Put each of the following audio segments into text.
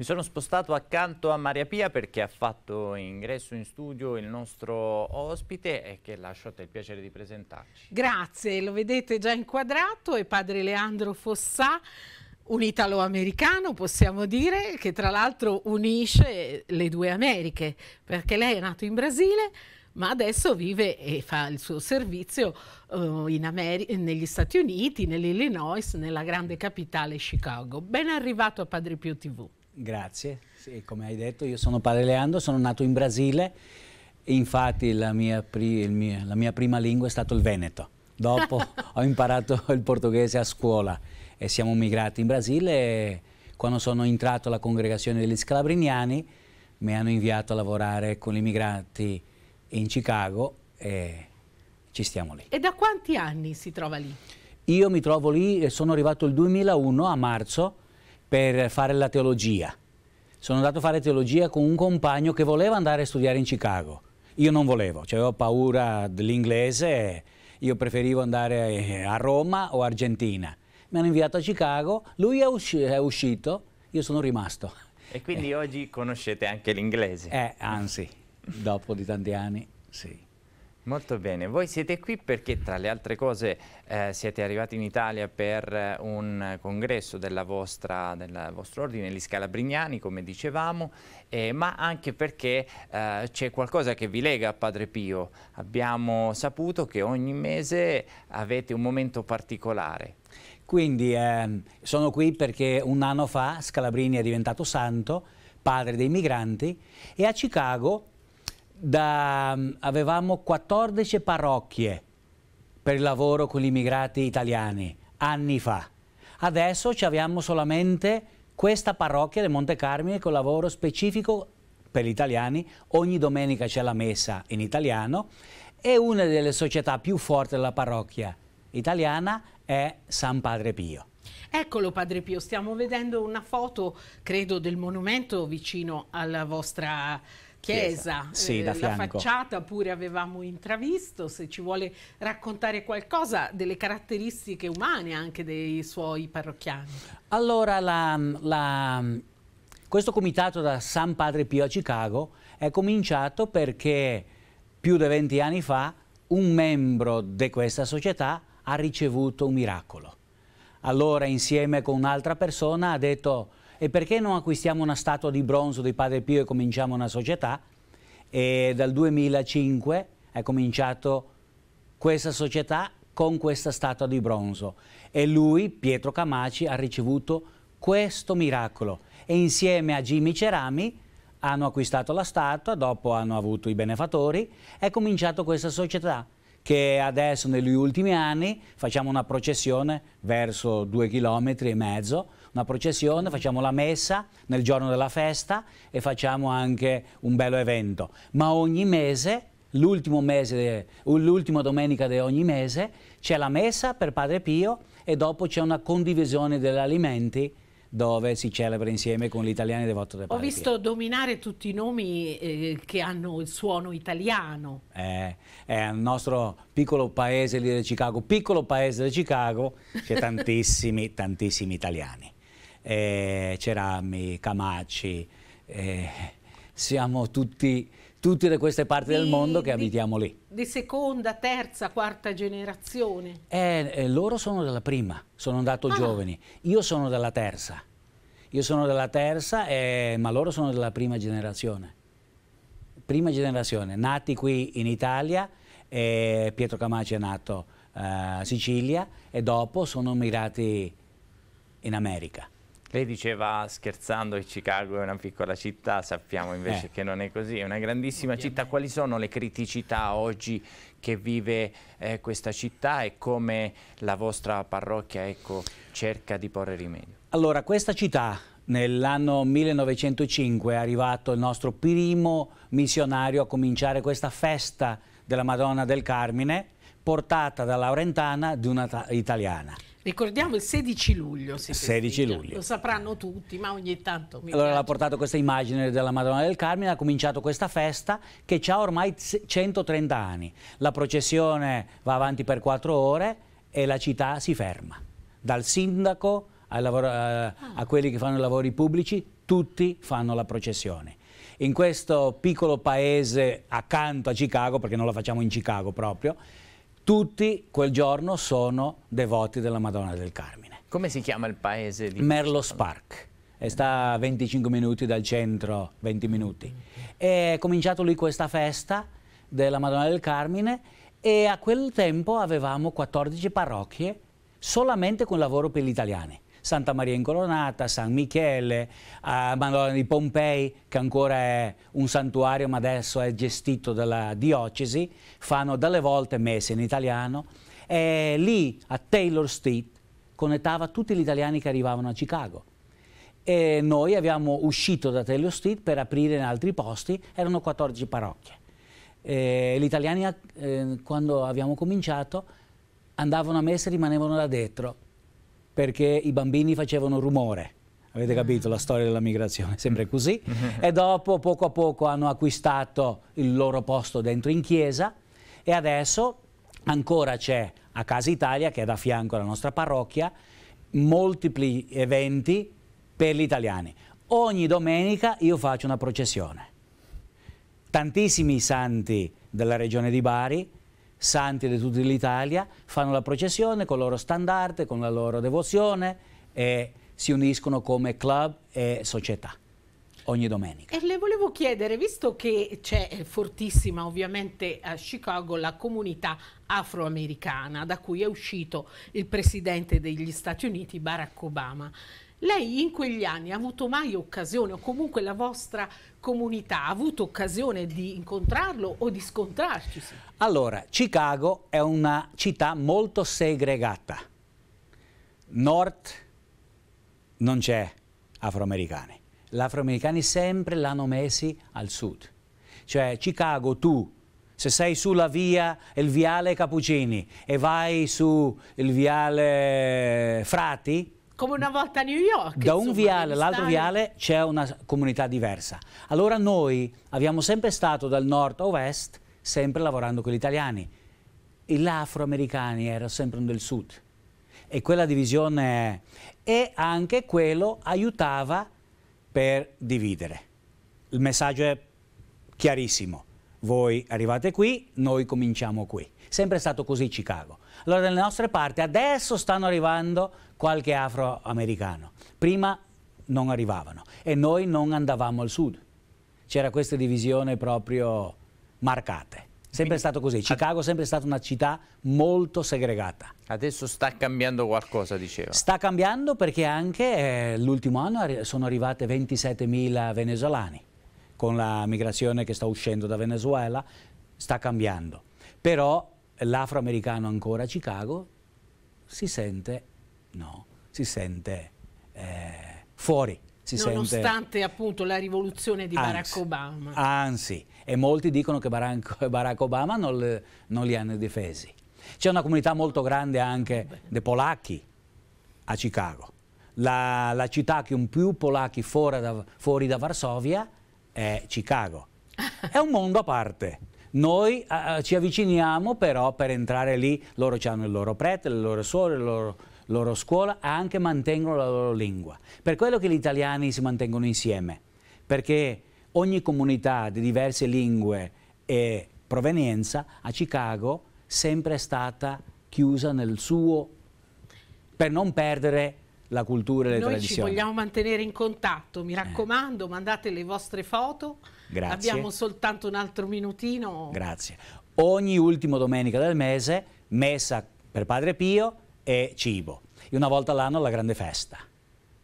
Mi sono spostato accanto a Maria Pia perché ha fatto ingresso in studio il nostro ospite e che lascio a te il piacere di presentarci. Grazie, lo vedete già inquadrato, è padre Leandro Fossà un italo-americano, possiamo dire, che tra l'altro unisce le due Americhe, perché lei è nato in Brasile, ma adesso vive e fa il suo servizio uh, negli Stati Uniti, nell'Illinois, nella grande capitale Chicago. Ben arrivato a Padre Pio TV. Grazie, sì, come hai detto io sono padre Leandro, sono nato in Brasile infatti la mia, mio, la mia prima lingua è stato il Veneto. Dopo ho imparato il portoghese a scuola e siamo migrati in Brasile e quando sono entrato alla congregazione degli scalabriniani mi hanno inviato a lavorare con gli immigrati in Chicago e ci stiamo lì. E da quanti anni si trova lì? Io mi trovo lì, sono arrivato il 2001 a marzo per fare la teologia. Sono andato a fare teologia con un compagno che voleva andare a studiare in Chicago. Io non volevo, cioè avevo paura dell'inglese, io preferivo andare eh, a Roma o Argentina. Mi hanno inviato a Chicago, lui è, usci è uscito, io sono rimasto. E quindi eh. oggi conoscete anche l'inglese? Eh, anzi, dopo di tanti anni, sì. Molto bene, voi siete qui perché tra le altre cose eh, siete arrivati in Italia per eh, un congresso del vostro ordine, gli Scalabrignani come dicevamo, eh, ma anche perché eh, c'è qualcosa che vi lega a Padre Pio. Abbiamo saputo che ogni mese avete un momento particolare. Quindi ehm, sono qui perché un anno fa Scalabrini è diventato santo, padre dei migranti, e a Chicago da, mm, avevamo 14 parrocchie per il lavoro con gli immigrati italiani, anni fa. Adesso abbiamo solamente questa parrocchia del Monte Carmine con lavoro specifico per gli italiani, ogni domenica c'è la messa in italiano e una delle società più forti della parrocchia italiana è San Padre Pio. Eccolo Padre Pio, stiamo vedendo una foto, credo, del monumento vicino alla vostra chiesa, sì, eh, la facciata pure avevamo intravisto, se ci vuole raccontare qualcosa delle caratteristiche umane anche dei suoi parrocchiani. Allora, la, la, questo comitato da San Padre Pio a Chicago è cominciato perché più di 20 anni fa un membro di questa società ha ricevuto un miracolo. Allora insieme con un'altra persona ha detto e perché non acquistiamo una statua di bronzo di Padre Pio e cominciamo una società? E dal 2005 è cominciato questa società con questa statua di bronzo e lui, Pietro Camaci, ha ricevuto questo miracolo e insieme a Jimmy Cerami hanno acquistato la statua, dopo hanno avuto i benefattori, è cominciato questa società che adesso negli ultimi anni facciamo una processione verso due chilometri e mezzo una processione, facciamo la messa nel giorno della festa e facciamo anche un bello evento. Ma ogni mese, l'ultimo, mese, l'ultima domenica di ogni mese, c'è la messa per Padre Pio e dopo c'è una condivisione degli alimenti dove si celebra insieme con gli italiani devoto del Padre Ho visto Pio. dominare tutti i nomi eh, che hanno il suono italiano. Eh, è il nostro piccolo paese lì di Chicago, piccolo paese di Chicago, c'è tantissimi, tantissimi italiani eh, Cerami, Camacci, eh, siamo tutti, tutti da queste parti di, del mondo che di, abitiamo lì. Di seconda, terza, quarta generazione? Eh, eh, loro sono della prima, sono andato ah. giovani, io sono della terza, io sono della terza, eh, ma loro sono della prima generazione. Prima generazione, nati qui in Italia, eh, Pietro Camacci è nato a Sicilia e dopo sono mirati in America. Lei diceva scherzando che Chicago è una piccola città, sappiamo invece eh. che non è così, è una grandissima città. Quali sono le criticità oggi che vive eh, questa città e come la vostra parrocchia ecco, cerca di porre rimedio? Allora, questa città nell'anno 1905 è arrivato il nostro primo missionario a cominciare questa festa della Madonna del Carmine portata da Laurentana di una italiana. Ricordiamo il 16 luglio. 16 luglio. Lo sapranno tutti, ma ogni tanto. Mi allora l'ha portato questa immagine della Madonna del Carmine, ha cominciato questa festa che ha ormai 130 anni. La processione va avanti per quattro ore e la città si ferma. Dal sindaco lavoro, a, ah. Eh, a quelli che fanno i lavori pubblici, tutti fanno la processione in questo piccolo paese accanto a Chicago, perché non la facciamo in Chicago proprio, tutti quel giorno sono devoti della Madonna del Carmine. Come si chiama il paese? Di Merlo Spark, E sta a 25 minuti dal centro, 20 minuti. E è cominciato lì questa festa della Madonna del Carmine e a quel tempo avevamo 14 parrocchie solamente con lavoro per gli italiani. Santa Maria Incolonata, San Michele, eh, Madonna di Pompei, che ancora è un santuario ma adesso è gestito dalla diocesi, fanno dalle volte messe in italiano. E lì a Taylor Street connettava tutti gli italiani che arrivavano a Chicago. E noi abbiamo uscito da Taylor Street per aprire in altri posti, erano 14 parrocchie. gli italiani, eh, quando abbiamo cominciato, andavano a messa e rimanevano là dentro perché i bambini facevano rumore. Avete capito la storia della migrazione, sempre così. Mm-hmm. E dopo, poco a poco, hanno acquistato il loro posto dentro in chiesa e adesso ancora c'è a Casa Italia, che è da fianco alla nostra parrocchia, multipli eventi per gli italiani. Ogni domenica io faccio una processione. Tantissimi santi della regione di Bari, santi di tutta l'Italia, fanno la processione con il loro standard, con la loro devozione e si uniscono come club e società ogni domenica. E le volevo chiedere, visto che c'è fortissima ovviamente a Chicago la comunità afroamericana da cui è uscito il presidente degli Stati Uniti Barack Obama, lei in quegli anni ha avuto mai occasione o comunque la vostra comunità ha avuto occasione di incontrarlo o di scontrarci? Allora, Chicago è una città molto segregata. Nord non c'è afroamericani. Gli afroamericani sempre l'hanno messi al sud. Cioè Chicago tu se sei sulla via, il viale Cappuccini e vai su il viale Frati, come una volta a New York. Da insomma, un viale all'altro viale c'è una comunità diversa. Allora noi abbiamo sempre stato dal nord a ovest, sempre lavorando con gli italiani. Gli afroamericani erano sempre nel sud. E quella divisione... E anche quello aiutava per dividere. Il messaggio è chiarissimo. Voi arrivate qui, noi cominciamo qui. Sempre stato così Chicago. Allora dalle nostre parti adesso stanno arrivando qualche afroamericano. Prima non arrivavano e noi non andavamo al sud. C'era questa divisione proprio marcata. Sempre è stato così. Chicago è sempre stata una città molto segregata. Adesso sta cambiando qualcosa, diceva. Sta cambiando perché anche eh, l'ultimo anno sono arrivate 27.000 venezuelani. Con la migrazione che sta uscendo da Venezuela sta cambiando. Però l'afroamericano ancora a Chicago si sente, no, si sente eh, fuori. Si Nonostante sente, appunto la rivoluzione di anzi, Barack Obama. Anzi, e molti dicono che Barack, Barack Obama non, non, li hanno difesi. C'è una comunità molto grande anche dei polacchi a Chicago. La, la, città che un più polacchi fuori da, fuori da Varsovia è Chicago. È un mondo a parte. Noi eh, ci avviciniamo però per entrare lì, loro hanno il loro prete, le loro suore, la loro, loro scuola, anche mantengono la loro lingua. Per quello che gli italiani si mantengono insieme, perché ogni comunità di diverse lingue e provenienza a Chicago sempre è stata chiusa nel suo, per non perdere la cultura e le Noi tradizioni. Noi ci vogliamo mantenere in contatto, mi raccomando, eh. mandate le vostre foto. Grazie. Abbiamo soltanto un altro minutino. Grazie. Ogni ultima domenica del mese, messa per Padre Pio e cibo. E una volta all'anno la grande festa.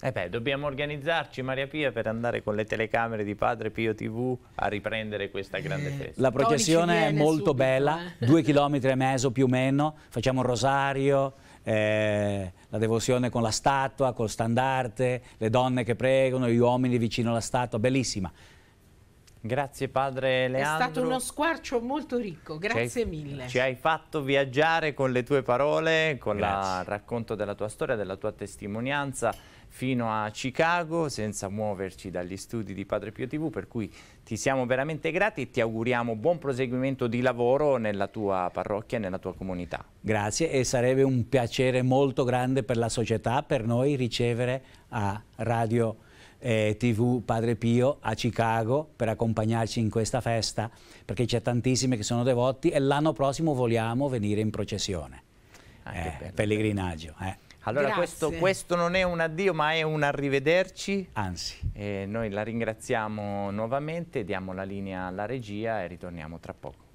Eh beh, dobbiamo organizzarci, Maria Pia, per andare con le telecamere di Padre Pio TV a riprendere questa grande eh, festa. La processione è molto subito, bella, eh. due chilometri e mezzo più o meno, facciamo un rosario, eh, la devozione con la statua, col standarte, le donne che pregano, gli uomini vicino alla statua, bellissima. Grazie padre Leandro. È stato uno squarcio molto ricco, grazie hai, mille. Ci hai fatto viaggiare con le tue parole, con il racconto della tua storia, della tua testimonianza fino a Chicago senza muoverci dagli studi di Padre Pio TV, per cui ti siamo veramente grati e ti auguriamo buon proseguimento di lavoro nella tua parrocchia e nella tua comunità. Grazie e sarebbe un piacere molto grande per la società, per noi, ricevere a Radio eh, TV Padre Pio a Chicago per accompagnarci in questa festa, perché c'è tantissime che sono devoti e l'anno prossimo vogliamo venire in processione, ah, eh, pellegrinaggio. Eh. Allora questo, questo, non è un addio ma è un arrivederci. Anzi. E noi la ringraziamo nuovamente, diamo la linea alla regia e ritorniamo tra poco.